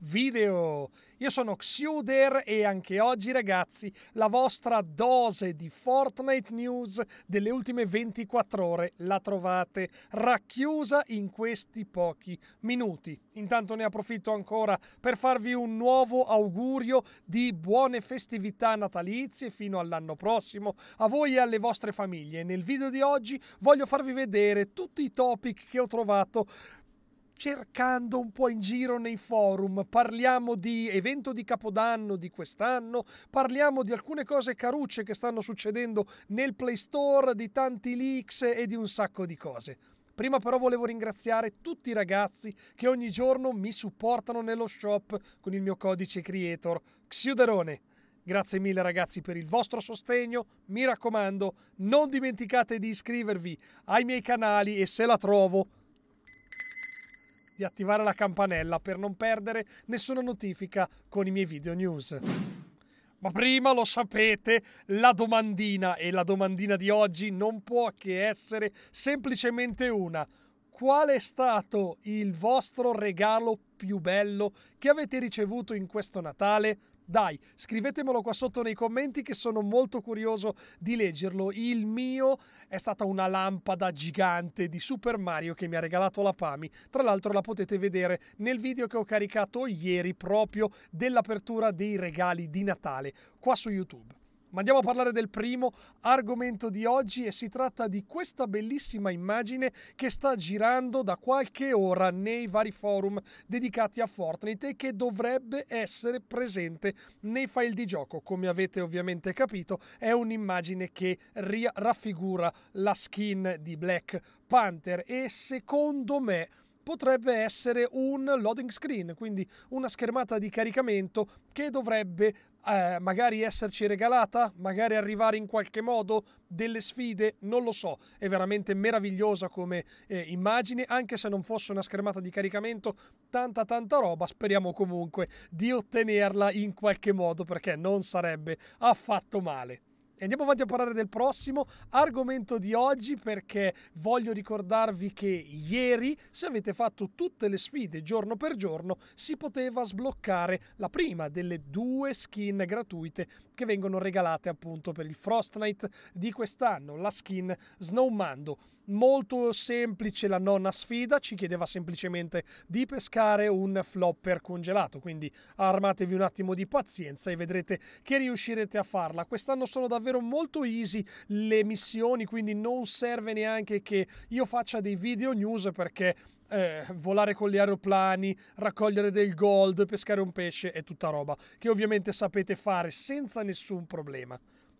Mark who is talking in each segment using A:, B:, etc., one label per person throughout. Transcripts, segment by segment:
A: video. Io sono Xuder e anche oggi ragazzi la vostra dose di Fortnite News delle ultime 24 ore la trovate racchiusa in questi pochi minuti. Intanto ne approfitto ancora per farvi un nuovo augurio di buone festività natalizie fino all'anno prossimo a voi e alle vostre famiglie. Nel video di oggi voglio farvi vedere tutti i topic che ho trovato cercando un po' in giro nei forum, parliamo di evento di Capodanno di quest'anno, parliamo di alcune cose carucce che stanno succedendo nel Play Store, di tanti leaks e di un sacco di cose. Prima però volevo ringraziare tutti i ragazzi che ogni giorno mi supportano nello shop con il mio codice creator Xiuderone. Grazie mille ragazzi per il vostro sostegno, mi raccomando non dimenticate di iscrivervi ai miei canali e se la trovo di attivare la campanella per non perdere nessuna notifica con i miei video news. Ma prima lo sapete, la domandina e la domandina di oggi non può che essere semplicemente una. Qual è stato il vostro regalo più bello che avete ricevuto in questo Natale? Dai, scrivetemelo qua sotto nei commenti che sono molto curioso di leggerlo. Il mio è stata una lampada gigante di Super Mario che mi ha regalato la Pami. Tra l'altro la potete vedere nel video che ho caricato ieri proprio dell'apertura dei regali di Natale qua su YouTube. Ma andiamo a parlare del primo argomento di oggi e si tratta di questa bellissima immagine che sta girando da qualche ora nei vari forum dedicati a Fortnite e che dovrebbe essere presente nei file di gioco. Come avete ovviamente capito è un'immagine che raffigura la skin di Black Panther e secondo me potrebbe essere un loading screen, quindi una schermata di caricamento che dovrebbe eh, magari esserci regalata, magari arrivare in qualche modo delle sfide, non lo so. È veramente meravigliosa come eh, immagine, anche se non fosse una schermata di caricamento, tanta tanta roba. Speriamo comunque di ottenerla in qualche modo perché non sarebbe affatto male andiamo avanti a parlare del prossimo argomento di oggi perché voglio ricordarvi che ieri, se avete fatto tutte le sfide giorno per giorno, si poteva sbloccare la prima delle due skin gratuite che vengono regalate appunto per il Frost Night di quest'anno, la skin Snowmando. Molto semplice la nonna sfida, ci chiedeva semplicemente di pescare un flopper congelato, quindi armatevi un attimo di pazienza e vedrete che riuscirete a farla. Quest'anno sono davvero davvero molto easy le missioni, quindi non serve neanche che io faccia dei video news perché eh, volare con gli aeroplani, raccogliere del gold, pescare un pesce è tutta roba che ovviamente sapete fare senza nessun problema.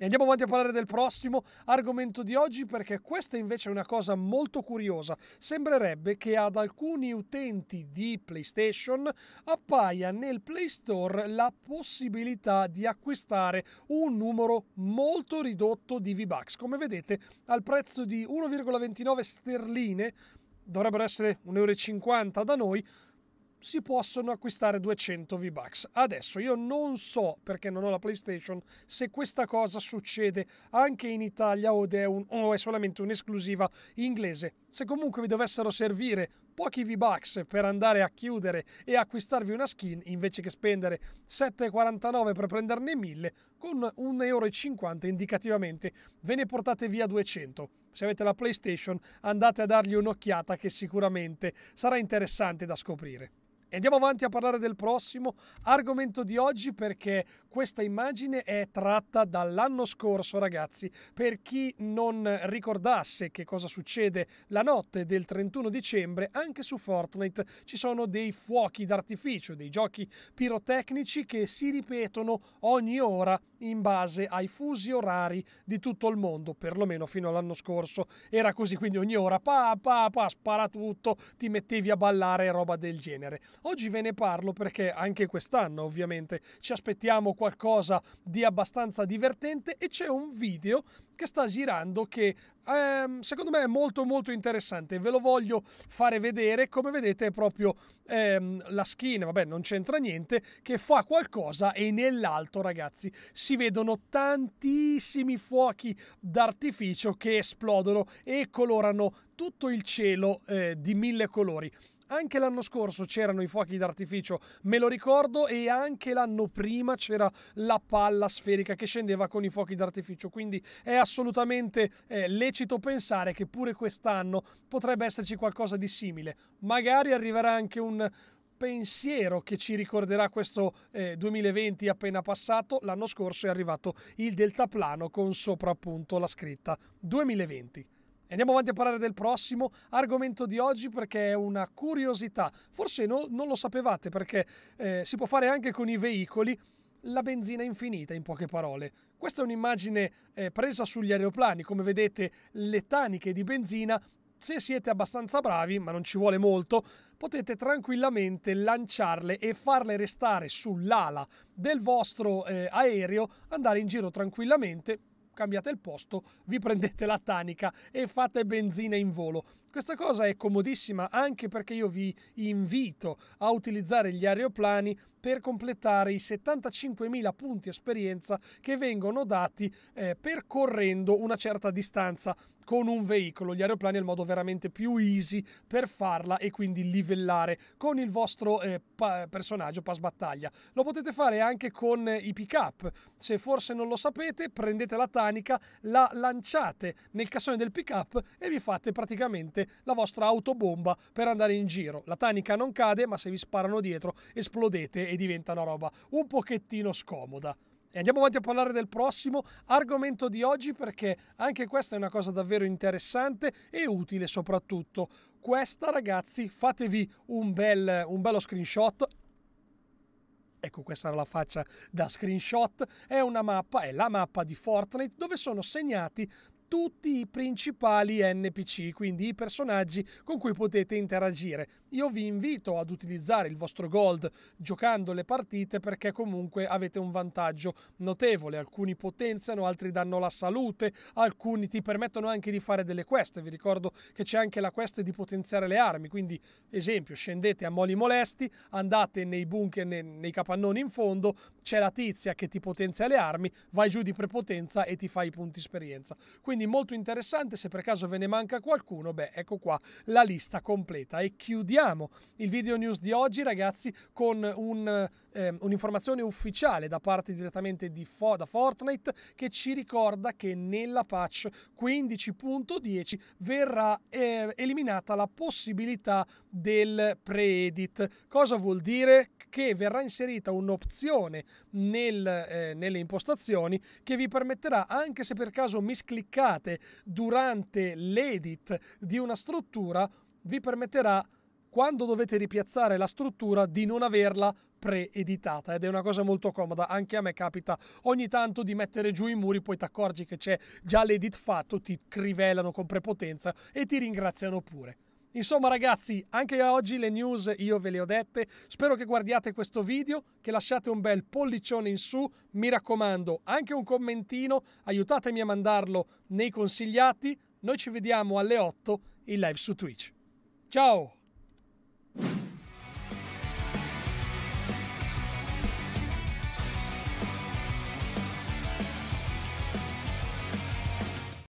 A: E andiamo avanti a parlare del prossimo argomento di oggi perché questa invece è una cosa molto curiosa. Sembrerebbe che ad alcuni utenti di PlayStation appaia nel Play Store la possibilità di acquistare un numero molto ridotto di V-Bucks. Come vedete al prezzo di 1,29 sterline dovrebbero essere 1,50 euro da noi si possono acquistare 200 V-Bucks. Adesso io non so, perché non ho la PlayStation, se questa cosa succede anche in Italia o è, un, o è solamente un'esclusiva inglese. Se comunque vi dovessero servire pochi V-Bucks per andare a chiudere e acquistarvi una skin, invece che spendere 7,49 per prenderne 1000, con 1,50 euro indicativamente ve ne portate via 200. Se avete la PlayStation andate a dargli un'occhiata che sicuramente sarà interessante da scoprire. E andiamo avanti a parlare del prossimo argomento di oggi perché questa immagine è tratta dall'anno scorso, ragazzi. Per chi non ricordasse che cosa succede la notte del 31 dicembre, anche su Fortnite ci sono dei fuochi d'artificio, dei giochi pirotecnici che si ripetono ogni ora in base ai fusi orari di tutto il mondo, perlomeno fino all'anno scorso era così, quindi ogni ora pa pa pa spara tutto, ti mettevi a ballare e roba del genere. Oggi ve ne parlo perché anche quest'anno ovviamente ci aspettiamo qualcosa di abbastanza divertente e c'è un video che sta girando che ehm, secondo me è molto molto interessante ve lo voglio fare vedere come vedete è proprio ehm, la skin vabbè non c'entra niente che fa qualcosa e nell'alto ragazzi si vedono tantissimi fuochi d'artificio che esplodono e colorano tutto il cielo eh, di mille colori anche l'anno scorso c'erano i fuochi d'artificio, me lo ricordo, e anche l'anno prima c'era la palla sferica che scendeva con i fuochi d'artificio. Quindi è assolutamente eh, lecito pensare che pure quest'anno potrebbe esserci qualcosa di simile. Magari arriverà anche un pensiero che ci ricorderà questo eh, 2020 appena passato. L'anno scorso è arrivato il deltaplano con sopra appunto la scritta 2020. Andiamo avanti a parlare del prossimo argomento di oggi perché è una curiosità. Forse no, non lo sapevate perché eh, si può fare anche con i veicoli la benzina infinita in poche parole. Questa è un'immagine eh, presa sugli aeroplani, come vedete le taniche di benzina se siete abbastanza bravi, ma non ci vuole molto, potete tranquillamente lanciarle e farle restare sull'ala del vostro eh, aereo, andare in giro tranquillamente cambiate il posto, vi prendete la tanica e fate benzina in volo. Questa cosa è comodissima anche perché io vi invito a utilizzare gli aeroplani per completare i 75.000 punti esperienza che vengono dati eh, percorrendo una certa distanza con un veicolo. Gli aeroplani è il modo veramente più easy per farla e quindi livellare con il vostro eh, pa personaggio pass battaglia. Lo potete fare anche con i pick up. Se forse non lo sapete, prendete la tanica, la lanciate nel cassone del pick up e vi fate praticamente la vostra autobomba per andare in giro. La tanica non cade, ma se vi sparano dietro esplodete e diventa una roba un pochettino scomoda. E andiamo avanti a parlare del prossimo argomento di oggi perché anche questa è una cosa davvero interessante e utile soprattutto. Questa ragazzi fatevi un, bel, un bello screenshot Ecco, questa era la faccia da screenshot. È una mappa, è la mappa di Fortnite, dove sono segnati tutti i principali NPC, quindi i personaggi con cui potete interagire. Io vi invito ad utilizzare il vostro gold giocando le partite perché comunque avete un vantaggio notevole. Alcuni potenziano, altri danno la salute, alcuni ti permettono anche di fare delle quest. Vi ricordo che c'è anche la quest di potenziare le armi, quindi esempio scendete a Moli Molesti, andate nei bunker, nei, nei capannoni in fondo, c'è la tizia che ti potenzia le armi, vai giù di prepotenza e ti fai i punti esperienza. Quindi quindi molto interessante. Se per caso ve ne manca qualcuno, beh, ecco qua la lista completa. E chiudiamo il video news di oggi, ragazzi, con un, eh, un'informazione ufficiale da parte direttamente di Fo- da Fortnite che ci ricorda che nella patch 15.10 verrà eh, eliminata la possibilità del pre-edit. Cosa vuol dire? Che verrà inserita un'opzione nel, eh, nelle impostazioni che vi permetterà, anche se per caso miscliccate, realizzate durante l'edit di una struttura vi permetterà quando dovete ripiazzare la struttura di non averla preeditata ed è una cosa molto comoda anche a me capita ogni tanto di mettere giù i muri poi ti accorgi che c'è già l'edit fatto ti crivelano con prepotenza e ti ringraziano pure Insomma ragazzi, anche oggi le news io ve le ho dette. Spero che guardiate questo video, che lasciate un bel pollicione in su. Mi raccomando, anche un commentino, aiutatemi a mandarlo nei consigliati. Noi ci vediamo alle 8 in live su Twitch. Ciao!